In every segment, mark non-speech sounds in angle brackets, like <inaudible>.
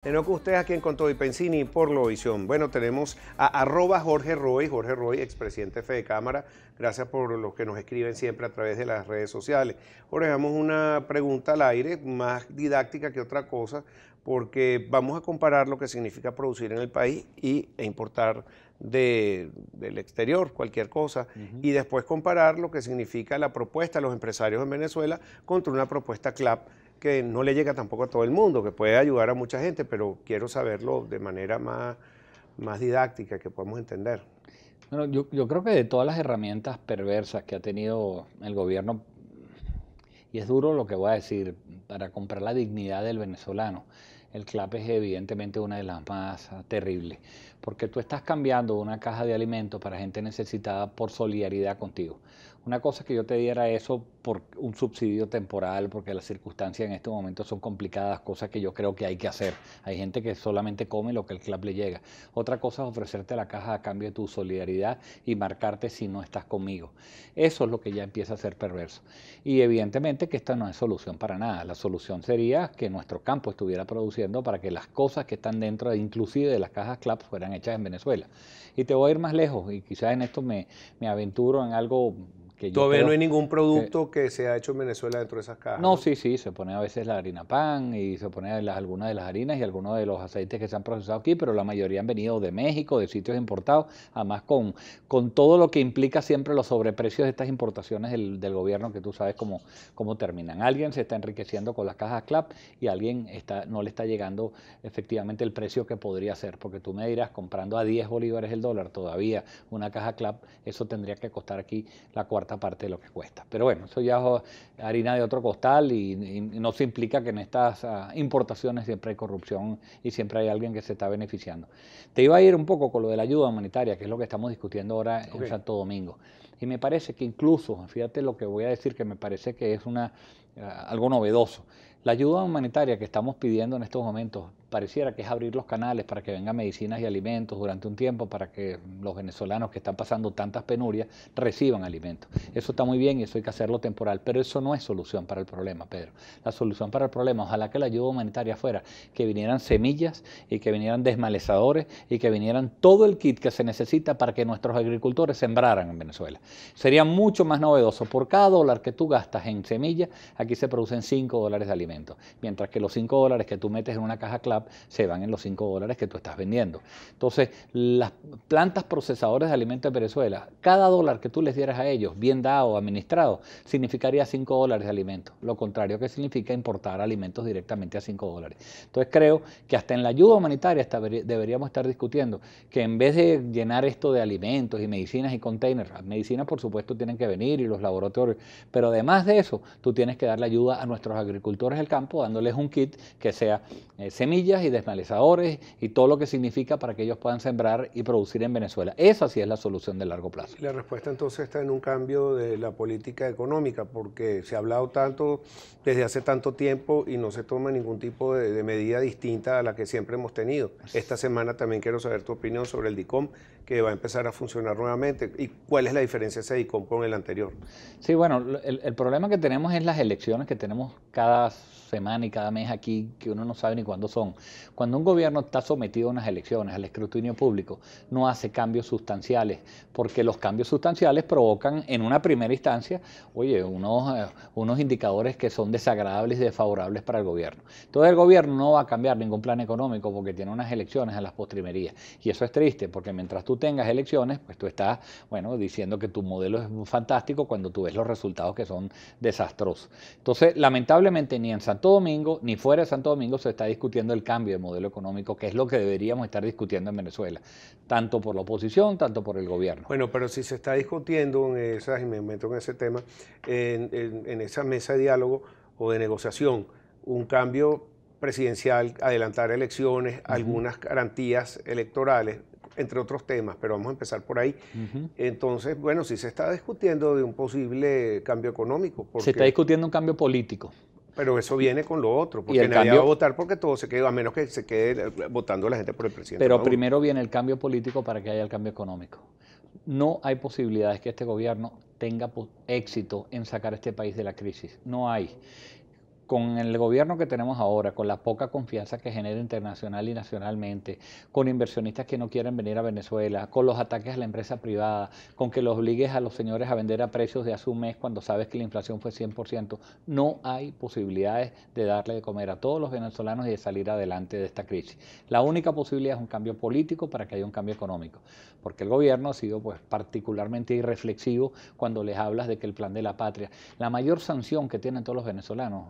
que usted aquí en Conto y Pensini por Lovisión. Bueno, tenemos a arroba Jorge Roy, Jorge Roy, expresidente de Cámara. Gracias por los que nos escriben siempre a través de las redes sociales. Jorge, damos una pregunta al aire, más didáctica que otra cosa, porque vamos a comparar lo que significa producir en el país y, e importar del exterior, cualquier cosa, y después comparar lo que significa la propuesta de los empresarios en Venezuela contra una propuesta CLAP que no le llega tampoco a todo el mundo, que puede ayudar a mucha gente, pero quiero saberlo de manera más, más didáctica, que podamos entender. Bueno, yo, yo creo que de todas las herramientas perversas que ha tenido el gobierno, y es duro lo que voy a decir, para comprar la dignidad del venezolano, el CLAP es evidentemente una de las más terribles, porque tú estás cambiando una caja de alimentos para gente necesitada por solidaridad contigo. Una cosa que yo te diera eso por un subsidio temporal, porque las circunstancias en este momento son complicadas, cosas que yo creo que hay que hacer. Hay gente que solamente come lo que el club le llega. Otra cosa es ofrecerte la caja a cambio de tu solidaridad y marcarte si no estás conmigo. Eso es lo que ya empieza a ser perverso. Y evidentemente que esta no es solución para nada. La solución sería que nuestro campo estuviera produciendo para que las cosas que están dentro, inclusive de las cajas club, fueran hechas en Venezuela. Y te voy a ir más lejos y quizás en esto me, me aventuro en algo Todavía no hay ningún producto que, se ha hecho en Venezuela dentro de esas cajas. No, sí, sí, se pone a veces la harina pan y se pone algunas de las harinas y algunos de los aceites que se han procesado aquí, pero la mayoría han venido de México, de sitios importados, además con, con todo lo que implica siempre los sobreprecios de estas importaciones del, gobierno que tú sabes cómo, cómo terminan. Alguien se está enriqueciendo con las cajas CLAP y alguien está, no le está llegando efectivamente el precio que podría ser, porque tú me dirás, comprando a 10 bolívares el dólar todavía una caja CLAP, eso tendría que costar aquí la cuarta esta parte de lo que cuesta. Pero bueno, eso ya es harina de otro costal y, no se implica que en estas ah, importaciones siempre hay corrupción y siempre hay alguien que se está beneficiando. Te iba a ir un poco con lo de la ayuda humanitaria, que es lo que estamos discutiendo ahora en Santo Domingo. Y me parece que incluso, fíjate lo que voy a decir, que me parece que es una algo novedoso. La ayuda humanitaria que estamos pidiendo en estos momentos pareciera que es abrir los canales para que vengan medicinas y alimentos durante un tiempo para que los venezolanos que están pasando tantas penurias reciban alimentos. Eso está muy bien y eso hay que hacerlo temporal, pero eso no es solución para el problema, Pedro. La solución para el problema, ojalá que la ayuda humanitaria fuera que vinieran semillas y que vinieran desmalezadores y que vinieran todo el kit que se necesita para que nuestros agricultores sembraran en Venezuela. Sería mucho más novedoso por cada dólar que tú gastas en semillas, aquí se producen 5 dólares de alimentos, mientras que los 5 dólares que tú metes en una caja CLAP se van en los 5 dólares que tú estás vendiendo. Entonces, las plantas procesadoras de alimentos de Venezuela, cada dólar que tú les dieras a ellos, bien dado, administrado, significaría 5 dólares de alimentos, lo contrario que significa importar alimentos directamente a 5 dólares. Entonces, creo que hasta en la ayuda humanitaria deberíamos estar discutiendo que en vez de llenar esto de alimentos y medicinas y containers, medicinas por supuesto tienen que venir y los laboratorios, pero además de eso, tú tienes que dar la ayuda a nuestros agricultores del campo, dándoles un kit que sea eh, semillas y desmalezadores y todo lo que significa para que ellos puedan sembrar y producir en Venezuela. Esa sí es la solución de largo plazo. La respuesta entonces está en un cambio de la política económica, porque se ha hablado tanto desde hace tanto tiempo y no se toma ningún tipo de, medida distinta a la que siempre hemos tenido. Esta semana también quiero saber tu opinión sobre el DICOM, que va a empezar a funcionar nuevamente. ¿Y cuál es la diferencia ese DICOM con el anterior? Sí, bueno, el, el problema que tenemos es las elecciones que tenemos cada semana y cada mes aquí, que uno no sabe ni cuándo son, cuando un gobierno está sometido a unas elecciones, al escrutinio público, no hace cambios sustanciales, porque los cambios sustanciales provocan en una primera instancia, oye, unos, eh, unos indicadores que son desagradables y desfavorables para el gobierno. Entonces el gobierno no va a cambiar ningún plan económico porque tiene unas elecciones a las postrimerías. Y eso es triste, porque mientras tú tengas elecciones, pues tú estás, bueno, diciendo que tu modelo es fantástico cuando tú ves los resultados que son desastrosos. Entonces, lamentablemente, ni en Santo Domingo, ni fuera de Santo Domingo, se está discutiendo el cambio de modelo económico, que es lo que deberíamos estar discutiendo en Venezuela, tanto por la oposición, tanto por el gobierno. Bueno, pero si se está discutiendo en esas, y me meto en ese tema, en, esa mesa de diálogo o de negociación, un cambio presidencial, adelantar elecciones, algunas garantías electorales, entre otros temas, pero vamos a empezar por ahí. Entonces, bueno, sí se está discutiendo de un posible cambio económico. Se está discutiendo un cambio político. Pero eso viene con lo otro, porque nadie va a votar porque todo se quedó, a menos que se quede eh, votando la gente por el presidente. Pero primero viene el cambio político para que haya el cambio económico. No hay posibilidades que este gobierno tenga éxito en sacar este país de la crisis. No hay con el gobierno que tenemos ahora, con la poca confianza que genera internacional y nacionalmente, con inversionistas que no quieren venir a Venezuela, con los ataques a la empresa privada, con que los obligues a los señores a vender a precios de hace un mes cuando sabes que la inflación fue 100%, no hay posibilidades de darle de comer a todos los venezolanos y de salir adelante de esta crisis. La única posibilidad es un cambio político para que haya un cambio económico, porque el gobierno ha sido pues particularmente irreflexivo cuando les hablas de que el plan de la patria, la mayor sanción que tienen todos los venezolanos,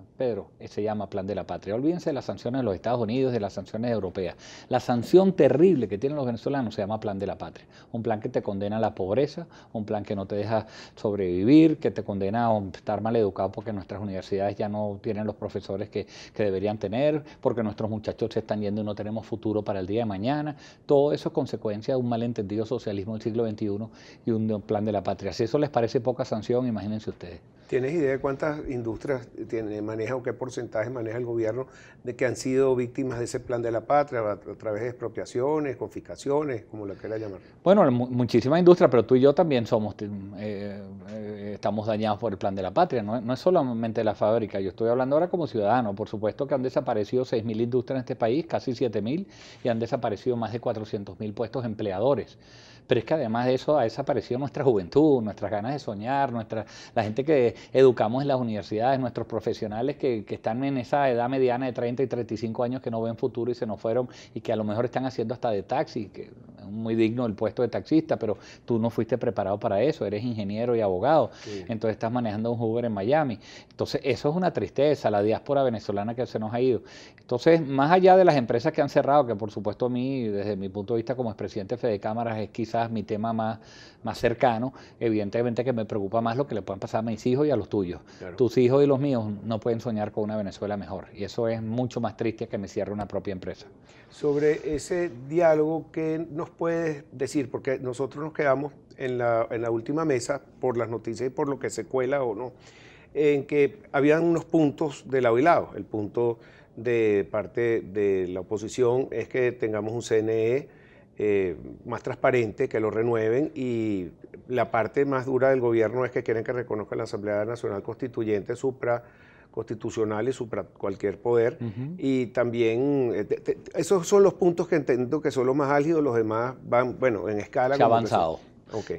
se llama plan de la patria. Olvídense de las sanciones de los Estados Unidos, de las sanciones europeas. La sanción terrible que tienen los venezolanos se llama plan de la patria. Un plan que te condena a la pobreza, un plan que no te deja sobrevivir, que te condena a estar mal educado porque nuestras universidades ya no tienen los profesores que, que deberían tener, porque nuestros muchachos se están yendo y no tenemos futuro para el día de mañana. Todo eso es consecuencia de un malentendido socialismo del siglo XXI y un plan de la patria. Si eso les parece poca sanción, imagínense ustedes. ¿Tienes idea de cuántas industrias tiene, maneja o qué porcentaje maneja el gobierno de que han sido víctimas de ese plan de la patria a, través de expropiaciones, confiscaciones, como lo quiera llamar? Bueno, muchísimas industrias, pero tú y yo también somos, eh, eh, estamos dañados por el plan de la patria. No, no es solamente la fábrica, yo estoy hablando ahora como ciudadano. Por supuesto que han desaparecido 6.000 industrias en este país, casi 7.000, y han desaparecido más de 400.000 puestos empleadores pero es que además de eso ha desaparecido nuestra juventud, nuestras ganas de soñar, nuestra, la gente que educamos en las universidades, nuestros profesionales que, están en esa edad mediana de 30 y 35 años que no ven futuro y se nos fueron y que a lo mejor están haciendo hasta de taxi, que es muy digno el puesto de taxista, pero tú no fuiste preparado para eso, eres ingeniero y abogado, entonces estás manejando un Uber en Miami. Entonces eso es una tristeza, la diáspora venezolana que se nos ha ido. Entonces, más allá de las empresas que han cerrado, que por supuesto a mí, desde mi punto de vista como expresidente de Cámaras, es quizás mi tema más, cercano, evidentemente que me preocupa más lo que le puedan pasar a mis hijos y a los tuyos. Tus hijos y los míos no pueden soñar con una Venezuela mejor y eso es mucho más triste que me cierre una propia empresa. Sobre ese diálogo, ¿qué nos puedes decir? Porque nosotros nos quedamos en la, en la última mesa por las noticias y por lo que se cuela o no en que habían unos puntos de lado y lado. El punto de parte de la oposición es que tengamos un CNE eh, más transparente, que lo renueven y la parte más dura del gobierno es que quieren que reconozca la Asamblea Nacional Constituyente supra constitucional y supra cualquier poder. Y también eh, esos son los puntos que entiendo que son los más álgidos, los demás van, bueno, en escala. Se avanzado.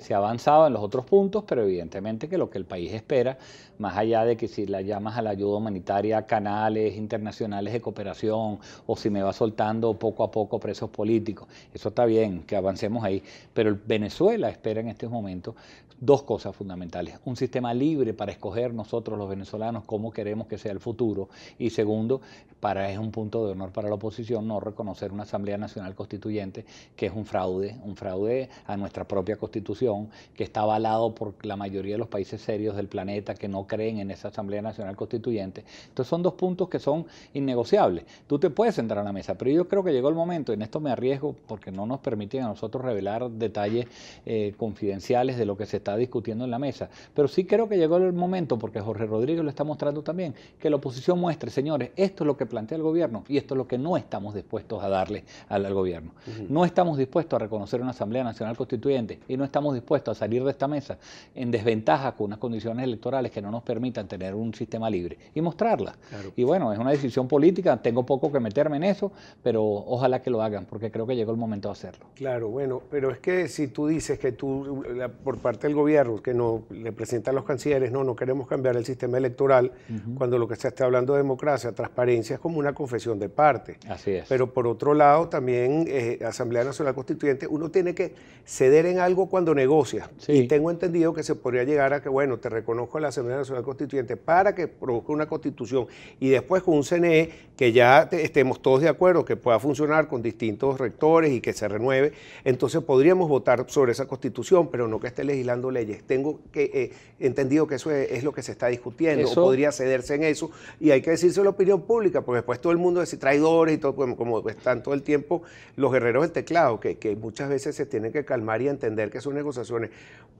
Se ha avanzado en los otros puntos, pero evidentemente que lo que el país espera, más allá de que si la llamas a la ayuda humanitaria, canales internacionales de cooperación, o si me va soltando poco a poco presos políticos, eso está bien, que avancemos ahí. Pero Venezuela espera en estos momentos dos cosas fundamentales. Un sistema libre para escoger nosotros los venezolanos cómo queremos que sea el futuro. Y segundo, para es un punto de honor para la oposición no reconocer una Asamblea Nacional Constituyente que es un fraude, un fraude a nuestra propia constitución Constitución, que está avalado por la mayoría de los países serios del planeta que no creen en esa Asamblea Nacional Constituyente. Entonces son dos puntos que son innegociables. Tú te puedes sentar a la mesa, pero yo creo que llegó el momento, y en esto me arriesgo porque no nos permiten a nosotros revelar detalles eh, confidenciales de lo que se está discutiendo en la mesa, pero sí creo que llegó el momento, porque Jorge Rodríguez lo está mostrando también, que la oposición muestre, señores, esto es lo que plantea el gobierno y esto es lo que no estamos dispuestos a darle al, gobierno. No estamos dispuestos a reconocer una Asamblea Nacional Constituyente y no estamos dispuestos a salir de esta mesa en desventaja con unas condiciones electorales que no nos permitan tener un sistema libre y mostrarla. Y bueno, es una decisión política, tengo poco que meterme en eso, pero ojalá que lo hagan, porque creo que llegó el momento de hacerlo. Claro, bueno, pero es que si tú dices que tú, por parte del gobierno, que no le presentan los cancilleres, no, no queremos cambiar el sistema electoral, cuando lo que se está hablando de democracia, transparencia, es como una confesión de parte. Así es. Pero por otro lado, también eh, Asamblea Nacional Constituyente, uno tiene que ceder en algo cuando cuando negocia, Y tengo entendido que se podría llegar a que, bueno, te reconozco a la Asamblea Nacional Constituyente para que produzca una constitución y después con un CNE que ya estemos todos de acuerdo, que pueda funcionar con distintos rectores y que se renueve, entonces podríamos votar sobre esa constitución, pero no que esté legislando leyes. Tengo que eh, entendido que eso es, lo que se está discutiendo, podría cederse en eso, y hay que decirse la opinión pública, porque después todo el mundo dice traidores y todo, como, están todo el tiempo los guerreros del teclado, que, que muchas veces se tienen que calmar y entender que eso negociaciones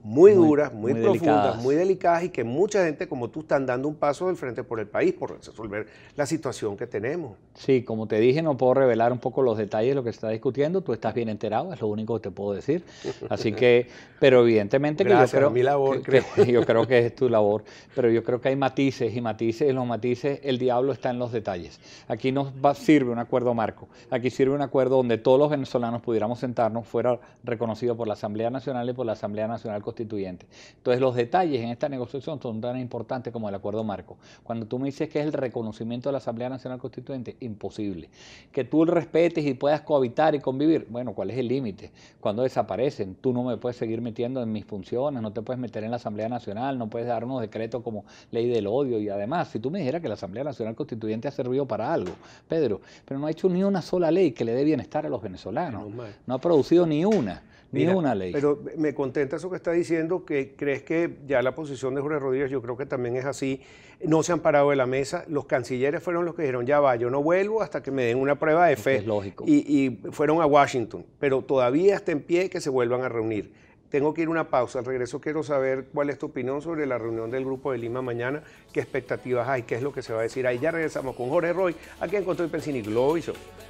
muy, duras, muy, profundas, muy delicadas y que mucha gente como tú están dando un paso del frente por el país por resolver la situación que tenemos. Sí, como te dije, no puedo revelar un poco los detalles de lo que se está discutiendo, tú estás bien enterado, es lo único que te puedo decir. Así que, <laughs> pero evidentemente que Gracias, yo mi labor, yo creo que es tu labor, <laughs> pero yo creo que hay matices y matices, y los matices, el diablo está en los detalles. Aquí nos sirve un acuerdo marco, aquí sirve un acuerdo donde todos los venezolanos pudiéramos sentarnos, fuera reconocido por la Asamblea Nacional por la Asamblea Nacional Constituyente. Entonces, los detalles en esta negociación son tan importantes como el acuerdo marco. Cuando tú me dices que es el reconocimiento de la Asamblea Nacional Constituyente, imposible. Que tú lo respetes y puedas cohabitar y convivir, bueno, ¿cuál es el límite? Cuando desaparecen, tú no me puedes seguir metiendo en mis funciones, no te puedes meter en la Asamblea Nacional, no puedes dar unos decretos como ley del odio y además, si tú me dijeras que la Asamblea Nacional Constituyente ha servido para algo, Pedro, pero no ha hecho ni una sola ley que le dé bienestar a los venezolanos, no ha producido ni una una ley. Pero me contenta eso que está diciendo, que crees que ya la posición de Jorge Rodríguez, yo creo que también es así, no se han parado de la mesa, los cancilleres fueron los que dijeron, ya va, yo no vuelvo hasta que me den una prueba de fe. Es lógico. Y, fueron a Washington, pero todavía está en pie que se vuelvan a reunir. Tengo que ir una pausa. Al regreso quiero saber cuál es tu opinión sobre la reunión del Grupo de Lima mañana, qué expectativas hay, qué es lo que se va a decir ahí. Ya regresamos con Jorge Roy, aquí en Control Pensini Globo y